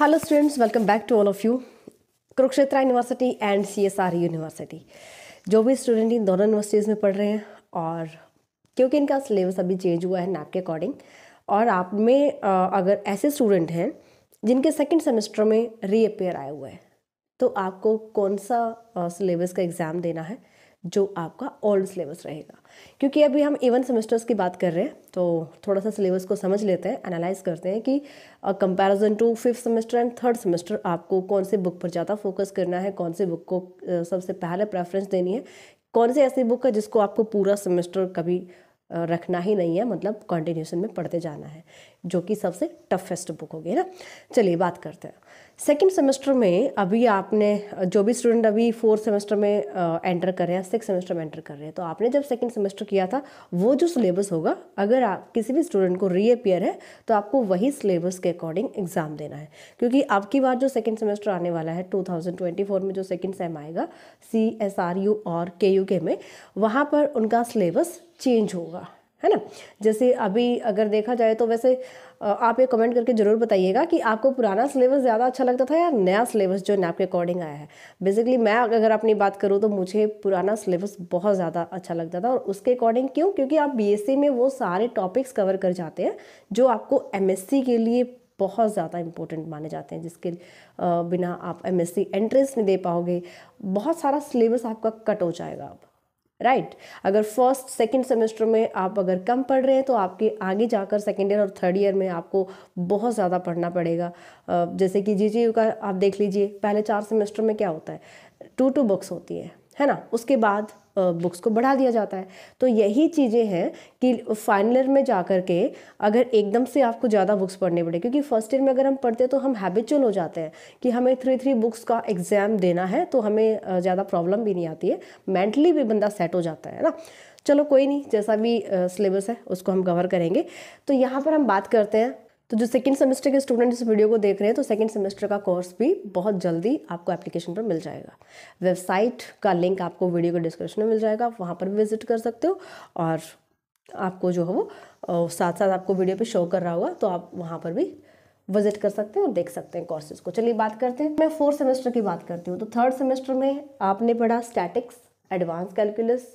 Hello students welcome back to all of you Kurukshetra university and C S R university जो भी student in दोनों universities में पढ़ रहे हैं और क्योंकि इनका सिलेबस अभी चेंज हुआ है नैप के अकॉर्डिंग और आप में अगर ऐसे स्टूडेंट हैं जिनके सेकेंड सेमेस्टर में रीअपेयर आए हुए हैं तो आपको कौन सा सिलेबस का एग्ज़ाम देना है जो आपका ओल्ड सिलेबस रहेगा क्योंकि अभी हम इवन सेमेस्टर्स की बात कर रहे हैं तो थोड़ा सा सिलेबस को समझ लेते हैं एनालाइज करते हैं कि comparison to fifth semester and third semester आपको कौन से बुक पर ज़्यादा फोकस करना है कौन से बुक को सबसे पहले प्रेफरेंस देनी है कौन सी ऐसी बुक है जिसको आपको पूरा सेमेस्टर कभी रखना ही नहीं है मतलब कंटिन्यूशन में पढ़ते जाना है जो कि सबसे टफेस्ट बुक होगी ना चलिए बात करते हैं सेकेंड सेमेस्टर में अभी आपने जो भी स्टूडेंट अभी फोर्थ सेमेस्टर में एंटर कर रहे हैं सिक्स सेमेस्टर में एंटर कर रहे हैं तो आपने जब सेकेंड सेमेस्टर किया था वो जो सिलेबस होगा अगर आप किसी भी स्टूडेंट को रीअपियर है तो आपको वही सिलेबस के अकॉर्डिंग एग्ज़ाम देना है क्योंकि आपकी बार जो सेकेंड सेमेस्टर आने वाला है टू में जो सेकेंड सेम आएगा सी एस आर यू और के यू के में वहाँ पर उनका सिलेबस चेंज होगा है ना जैसे अभी अगर देखा जाए तो वैसे आप ये कमेंट करके ज़रूर बताइएगा कि आपको पुराना सिलेबस ज़्यादा अच्छा लगता था या नया सिलेबस जो नैप के अकॉर्डिंग आया है बेसिकली मैं अगर अपनी बात करूँ तो मुझे पुराना सिलेबस बहुत ज़्यादा अच्छा लगता था और उसके अकॉर्डिंग क्यों क्योंकि आप बी में वो सारे टॉपिक्स कवर कर जाते हैं जो आपको एम के लिए बहुत ज़्यादा इम्पोर्टेंट माने जाते हैं जिसके बिना आप एम एंट्रेंस नहीं दे पाओगे बहुत सारा सिलेबस आपका कट हो जाएगा अब राइट right? अगर फर्स्ट सेकेंड सेमेस्टर में आप अगर कम पढ़ रहे हैं तो आपके आगे जाकर सेकेंड ईयर और थर्ड ईयर में आपको बहुत ज़्यादा पढ़ना पड़ेगा जैसे कि जी का आप देख लीजिए पहले चार सेमेस्टर में क्या होता है टू टू बुक्स होती है है ना उसके बाद बुक्स को बढ़ा दिया जाता है तो यही चीज़ें हैं कि फाइनल ईयर में जा कर के अगर एकदम से आपको ज़्यादा बुक्स पढ़ने पड़े क्योंकि फर्स्ट ईयर में अगर हम पढ़ते हैं तो हम हैबिचुअल हो जाते हैं कि हमें थ्री थ्री बुक्स का एग्ज़ाम देना है तो हमें ज़्यादा प्रॉब्लम भी नहीं आती है मेंटली भी बंदा सेट हो जाता है ना चलो कोई नहीं जैसा भी सिलेबस है उसको हम कवर करेंगे तो यहाँ पर हम बात करते हैं तो जो सेकेंड सेमेस्टर के स्टूडेंट इस वीडियो को देख रहे हैं तो सेकेंड सेमेस्टर का कोर्स भी बहुत जल्दी आपको एप्लीकेशन पर मिल जाएगा वेबसाइट का लिंक आपको वीडियो के डिस्क्रिप्शन में मिल जाएगा आप वहाँ पर विजिट कर सकते हो और आपको जो है वो साथ साथ आपको वीडियो पे शो कर रहा होगा तो आप वहाँ पर भी विजिट कर सकते हैं और देख सकते हैं कोर्सेज को चलिए बात करते हैं मैं फोर्थ सेमेस्टर की बात करती हूँ तो थर्ड सेमेस्टर में आपने पढ़ा statics advance calculus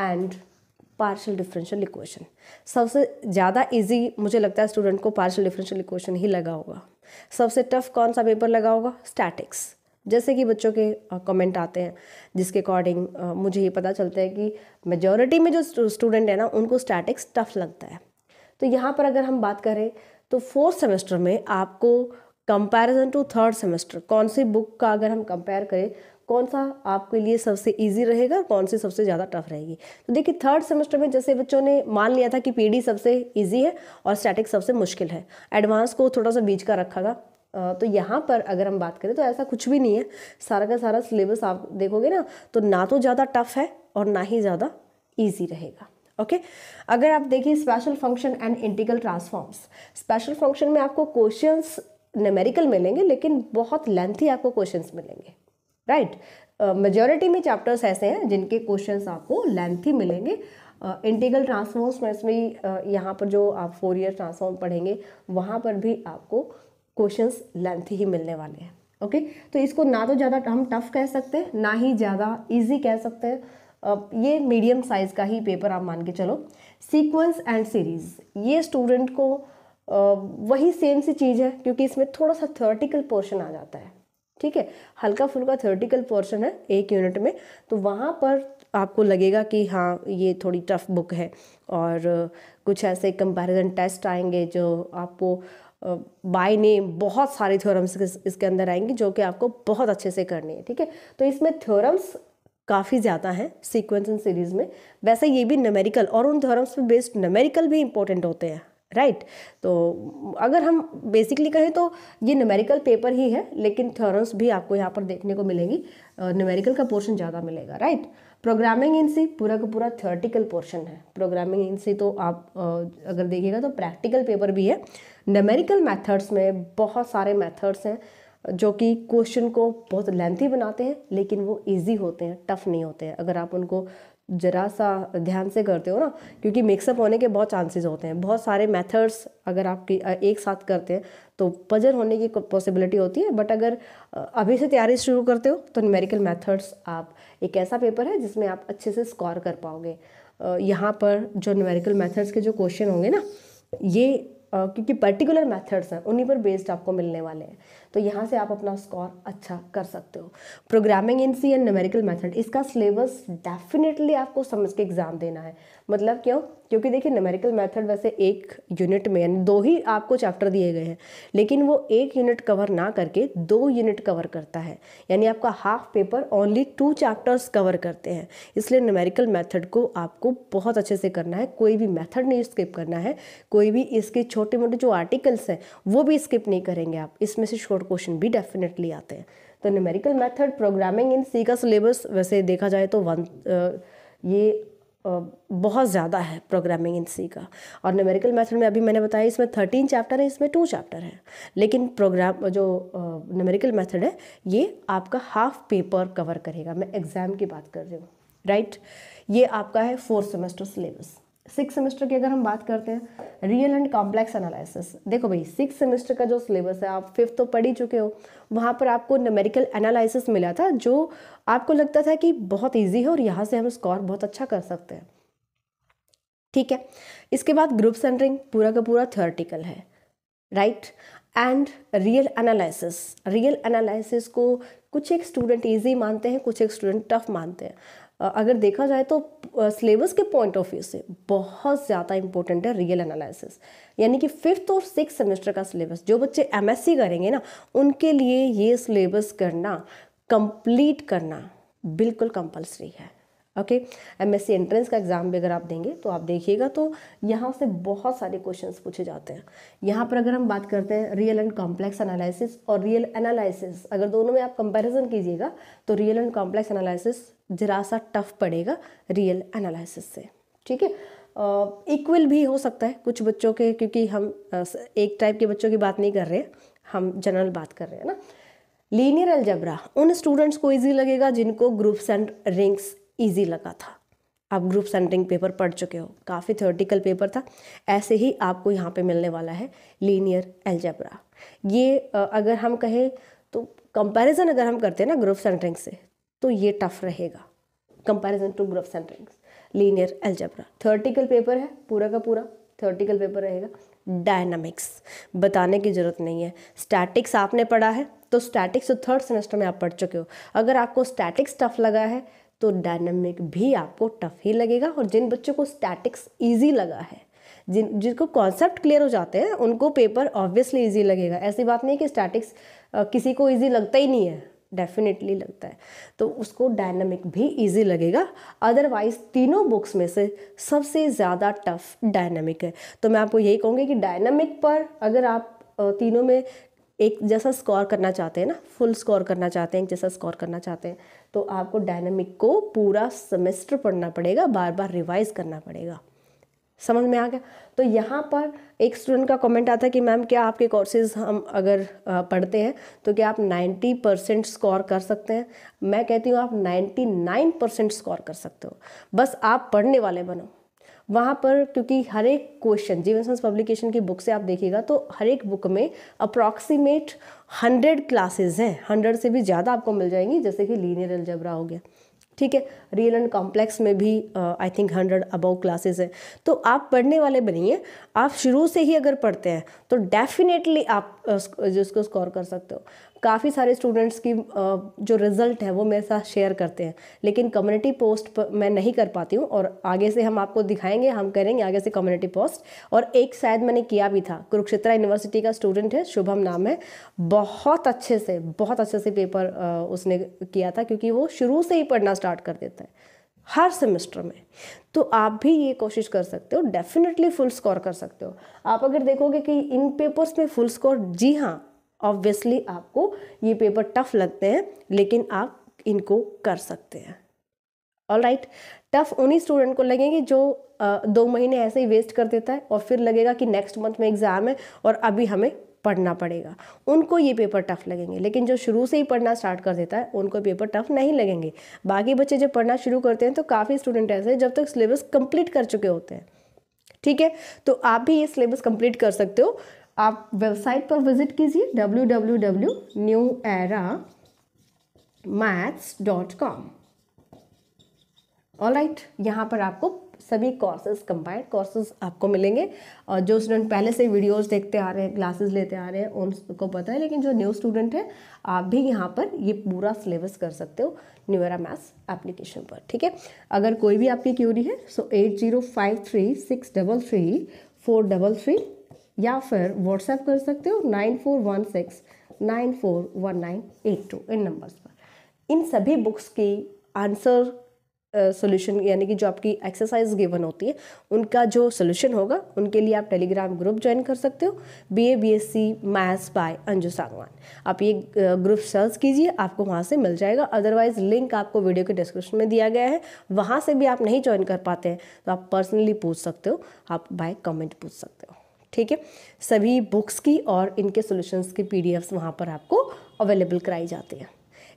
and partial differential equation सबसे ज़्यादा इजी मुझे लगता है स्टूडेंट को पार्शियल डिफरेंशियल इक्वेशन ही लगा होगा सबसे टफ कौन सा पेपर लगा होगा स्टैटिक्स जैसे कि बच्चों के कमेंट आते हैं जिसके अकॉर्डिंग मुझे ये पता चलता है कि मेजॉरिटी में जो स्टूडेंट है ना उनको स्टैटिक्स टफ लगता है तो यहाँ पर अगर हम बात करें तो फोर्थ सेमेस्टर में आपको कंपैरिजन टू थर्ड सेमेस्टर कौन सी बुक का अगर हम कंपेयर करें कौन सा आपके लिए सबसे ईजी रहेगा और कौन सी सबसे ज़्यादा टफ रहेगी तो देखिए थर्ड सेमेस्टर में जैसे बच्चों ने मान लिया था कि पीडी सबसे ईजी है और स्टैटिक सबसे मुश्किल है एडवांस को थोड़ा सा बीच का रखा था तो यहाँ पर अगर हम बात करें तो ऐसा कुछ भी नहीं है सारा का सारा सिलेबस आप देखोगे ना तो ना तो ज़्यादा टफ है और ना ही ज़्यादा ईजी रहेगा ओके okay? अगर आप देखिए special function and integral transforms special function में आपको क्वेश्चंस नमेरिकल मिलेंगे लेकिन बहुत लेंथी आपको क्वेश्चंस मिलेंगे राइट मेजोरिटी में चैप्टर्स ऐसे हैं जिनके क्वेश्चंस आपको लेंथी मिलेंगे इंटीगल ट्रांसफॉर्म्स में इसमें यहाँ पर जो आप फोर ईयर ट्रांसफॉर्म पढ़ेंगे वहाँ पर भी आपको क्वेश्चंस लेंथी ही मिलने वाले हैं ओके okay? तो इसको ना तो ज़्यादा हम टफ कह सकते हैं ना ही ज़्यादा ईजी कह सकते हैं ये मीडियम साइज़ का ही पेपर आप मान के चलो सीक्वेंस एंड सीरीज़ ये स्टूडेंट को वही सेम सी चीज़ है क्योंकि इसमें थोड़ा सा थ्योरेटिकल पोर्शन आ जाता है ठीक है हल्का फुल्का थर्टिकल पोर्शन है एक यूनिट में तो वहाँ पर आपको लगेगा कि हाँ ये थोड़ी टफ बुक है और कुछ ऐसे कंपैरिजन टेस्ट आएंगे जो आपको बाय नेम बहुत सारे थ्योरम्स इसके अंदर आएंगे जो कि आपको बहुत अच्छे से करनी है ठीक है तो इसमें थ्योरम्स काफ़ी ज़्यादा हैं सीक्वेंस एंड सीरीज़ में वैसे ये भी नमेरिकल और उन थ्योरम्स पर बेस्ड नमेरिकल भी इंपॉर्टेंट होते हैं राइट right? तो अगर हम बेसिकली कहें तो ये न्यूमेरिकल पेपर ही है लेकिन थ्योरम्स भी आपको यहाँ पर देखने को मिलेंगी न्यूमेरिकल का पोर्शन ज़्यादा मिलेगा राइट प्रोग्रामिंग इन सी पूरा का पूरा थ्योरेटिकल पोर्शन है प्रोग्रामिंग इन सी तो आप अगर देखिएगा तो प्रैक्टिकल पेपर भी है न्यूमेरिकल मैथड्स में बहुत सारे मैथड्स हैं जो कि क्वेश्चन को बहुत लेंथी बनाते हैं लेकिन वो इजी होते हैं टफ नहीं होते हैं अगर आप उनको ज़रा सा ध्यान से करते हो ना क्योंकि मिक्सअप होने के बहुत चांसेस होते हैं बहुत सारे मेथड्स अगर आप एक साथ करते हैं तो पजर होने की पॉसिबिलिटी होती है बट अगर अभी से तैयारी शुरू करते हो तो न्यूमेरिकल मेथड्स आप एक ऐसा पेपर है जिसमें आप अच्छे से स्कोर कर पाओगे यहाँ पर जो न्यूमेरिकल मेथड्स के जो क्वेश्चन होंगे ना ये क्योंकि पर्टिकुलर मेथड्स हैं उन्हीं पर बेस्ड आपको मिलने वाले हैं तो यहाँ से आप अपना स्कोर अच्छा कर सकते हो programming in C and numerical method इसका सिलेबस डेफिनेटली आपको समझ के एग्ज़ाम देना है मतलब क्यों क्योंकि देखिए न्यूमेरिकल मेथड वैसे एक यूनिट में यानी दो ही आपको चैप्टर दिए गए हैं लेकिन वो एक यूनिट कवर ना करके दो यूनिट कवर करता है यानी आपका half paper only two chapters cover करते हैं इसलिए न्यूमेरिकल मेथड को आपको बहुत अच्छे से करना है कोई भी मेथड नहीं स्किप करना है कोई भी इसके छोटे मोटे जो आर्टिकल्स हैं वो भी स्किप नहीं करेंगे आप इसमें से शॉर्ट क्वेश्चन भी डेफिनेटली आते हैं तो numerical method programming in C का सिलेबस वैसे देखा जाए तो वन ये बहुत ज़्यादा है प्रोग्रामिंग इन सी का और न्यूमेरिकल मेथड में अभी मैंने बताया इसमें थर्टीन चैप्टर है इसमें टू चैप्टर है लेकिन प्रोग्राम जो न्यूमेरिकल मेथड है ये आपका हाफ पेपर कवर करेगा मैं एग्ज़ाम की बात कर रही हूँ राइट ये आपका है fourth semester syllabus six semester की अगर हम बात करते हैं रियल एंड कॉम्प्लेक्स एनालिसिस देखो भाई सिक्स सेमेस्टर का जो सिलेबस है आप फिफ्थ तो पढ़ ही चुके हो वहाँ पर आपको नमेरिकल एनालिसिस मिला था जो आपको लगता था कि बहुत ईजी है और यहाँ से हम स्कोर बहुत अच्छा कर सकते हैं ठीक है इसके बाद ग्रुप सेंटरिंग पूरा का पूरा थियोरटिकल है right and real analysis real analysis को कुछ एक स्टूडेंट ईजी मानते हैं कुछ एक स्टूडेंट टफ मानते हैं अगर देखा जाए तो सिलेबस के पॉइंट ऑफ व्यू से बहुत ज़्यादा इंपॉर्टेंट है रियल एनालिसिस यानी कि फिफ्थ और सिक्स सेमेस्टर का सिलेबस जो बच्चे एम करेंगे ना उनके लिए ये सिलेबस करना कंप्लीट करना बिल्कुल कंपलसरी है ओके एम एस एंट्रेंस का एग्ज़ाम भी अगर आप देंगे तो आप देखिएगा तो यहाँ से बहुत सारे क्वेश्चंस पूछे जाते हैं यहाँ पर अगर हम बात करते हैं रियल एंड कॉम्प्लेक्स एनालिसिस और रियल एनालिसिस अगर दोनों में आप कंपैरिजन कीजिएगा तो रियल एंड कॉम्प्लेक्स एनालिसिस ज़रा सा टफ पड़ेगा रियल एनालिसिस से ठीक है इक्वल भी हो सकता है कुछ बच्चों के क्योंकि हम एक टाइप के बच्चों की बात नहीं कर रहे हम जनरल बात कर रहे हैं ना लीनियर अलजबरा उन स्टूडेंट्स को इजी लगेगा जिनको ग्रुप्स एंड रिंग्स इजी लगा था आप ग्रुप सेंटरिंग पेपर पढ़ चुके हो काफ़ी थियोरटिकल पेपर था ऐसे ही आपको यहाँ पे मिलने वाला है लीनियर एल्जेब्रा ये अगर हम कहें तो कंपैरिजन अगर हम करते हैं ना ग्रुप सेंटरिंग से तो ये टफ रहेगा comparison to group sentence linear algebra theoretical paper है पूरा का पूरा थर्टिकल पेपर रहेगा डायनामिक्स बताने की ज़रूरत नहीं है स्टैटिक्स आपने पढ़ा है तो स्टैटिक्स तो थर्ड सेमेस्टर में आप पढ़ चुके हो अगर आपको स्टैटिक्स टफ लगा है तो डायनामिक भी आपको टफ ही लगेगा और जिन बच्चों को स्टैटिक्स ईजी लगा है जिन जिनको कॉन्सेप्ट क्लियर हो जाते हैं उनको पेपर ऑब्वियसली ईजी लगेगा ऐसी बात नहीं है कि स्टैटिक्स किसी को ईजी लगता ही नहीं है डेफिनेटली लगता है तो उसको डायनामिक भी इजी लगेगा अदरवाइज तीनों बुक्स में से सबसे ज़्यादा टफ डायनामिक है तो मैं आपको यही कहूँगी कि डायनामिक पर अगर आप तीनों में एक जैसा स्कोर करना चाहते हैं ना फुल स्कोर करना चाहते हैं एक जैसा स्कोर करना चाहते हैं तो आपको डायनामिक को पूरा सेमेस्टर पढ़ना पड़ेगा बार बार रिवाइज करना पड़ेगा समझ में आ गया तो यहाँ पर एक स्टूडेंट का कमेंट आता है कि मैम क्या आपके कोर्सेज हम अगर पढ़ते हैं तो क्या आप 90 परसेंट स्कोर कर सकते हैं मैं कहती हूँ आप 99 परसेंट स्कोर कर सकते हो बस आप पढ़ने वाले बनो वहाँ पर क्योंकि हर एक क्वेश्चन जीवन सन्स पब्लिकेशन की बुक से आप देखिएगा तो हर एक बुक में अप्रॉक्सीमेट हंड्रेड क्लासेज हैं हंड्रेड से भी ज़्यादा आपको मिल जाएंगी जैसे कि लीनियर एल्जबरा हो गया ठीक है रियल एंड कॉम्प्लेक्स में भी I think hundred above classes है तो आप पढ़ने वाले बनिए आप शुरू से ही अगर पढ़ते हैं तो डेफिनेटली आप जिसको स्कोर कर सकते हो काफ़ी सारे स्टूडेंट्स की जो रिज़ल्ट है वो मेरे साथ शेयर करते हैं लेकिन कम्युनिटी पोस्ट पर मैं नहीं कर पाती हूँ और आगे से हम आपको दिखाएंगे हम करेंगे आगे से कम्युनिटी पोस्ट और एक शायद मैंने किया भी था कुरुक्षेत्रा यूनिवर्सिटी का स्टूडेंट है शुभम नाम है बहुत अच्छे से बहुत अच्छे से पेपर उसने किया था क्योंकि वो शुरू से ही पढ़ना स्टार्ट कर देता है हर सेमेस्टर में तो आप भी ये कोशिश कर सकते हो डेफिनेटली फुल स्कोर कर सकते हो आप अगर देखोगे कि इन पेपर्स में फुल स्कोर जी हाँ ऑब्वियसली आपको ये पेपर टफ लगते हैं लेकिन आप इनको कर सकते हैं ऑल राइट टफ उन्हीं स्टूडेंट को लगेंगे जो आ, दो महीने ऐसे ही वेस्ट कर देता है और फिर लगेगा कि नेक्स्ट मंथ में एग्ज़ाम है और अभी हमें पढ़ना पड़ेगा उनको ये पेपर टफ लगेंगे लेकिन जो शुरू से ही पढ़ना स्टार्ट कर देता है उनको पेपर टफ नहीं लगेंगे बाकी बच्चे जब पढ़ना शुरू करते हैं तो काफ़ी स्टूडेंट ऐसे हैं जब तक सिलेबस कंप्लीट कर चुके होते हैं ठीक है तो आप भी ये सिलेबस कंप्लीट कर सकते हो आप वेबसाइट पर विजिट कीजिए W W W new era maths dot com all right यहाँ पर आपको सभी कोर्सेज कंबाइंड कोर्सेज आपको मिलेंगे और जो स्टूडेंट पहले से वीडियोस देखते आ रहे हैं क्लासेस लेते आ रहे हैं उनको पता है लेकिन जो न्यू स्टूडेंट है आप भी यहाँ पर ये पूरा सिलेबस कर सकते हो न्यूरा मैथ्स एप्लीकेशन पर ठीक है अगर कोई भी आपकी क्यूरी है so eight zero five three six double three four double three या फिर व्हाट्सएप कर सकते हो nine four one six nine four one nine eight two इन नंबर्स पर इन सभी बुक्स की आंसर सोल्यूशन uh, यानी कि जो आपकी एक्सरसाइज गिवन होती है उनका जो सोल्यूशन होगा उनके लिए आप टेलीग्राम ग्रुप ज्वाइन कर सकते हो B A B S C maths by Anju Sangwan आप ये ग्रुप uh, सर्च कीजिए आपको वहाँ से मिल जाएगा अदरवाइज लिंक आपको वीडियो के डिस्क्रिप्शन में दिया गया है वहाँ से भी आप नहीं ज्वाइन कर पाते हैं तो आप पर्सनली पूछ सकते हो आप बाय कमेंट पूछ सकते हो ठीक है सभी बुक्स की और इनके सॉल्यूशंस की पीडीएफ्स वहाँ पर आपको अवेलेबल कराई जाती हैं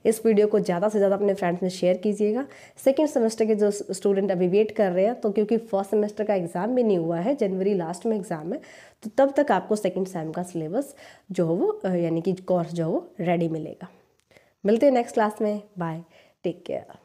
इस वीडियो को ज़्यादा से ज़्यादा अपने फ्रेंड्स में शेयर कीजिएगा सेकेंड सेमेस्टर के जो स्टूडेंट अभी वेट कर रहे हैं तो क्योंकि फर्स्ट सेमेस्टर का एग्ज़ाम भी नहीं हुआ है जनवरी लास्ट में एग्ज़ाम है तो तब तक आपको सेकेंड सेम का सिलेबस जो हो वो यानी कि कोर्स जो हो वो रेडी मिलेगा मिलते हैं नेक्स्ट क्लास में बाय टेक केयर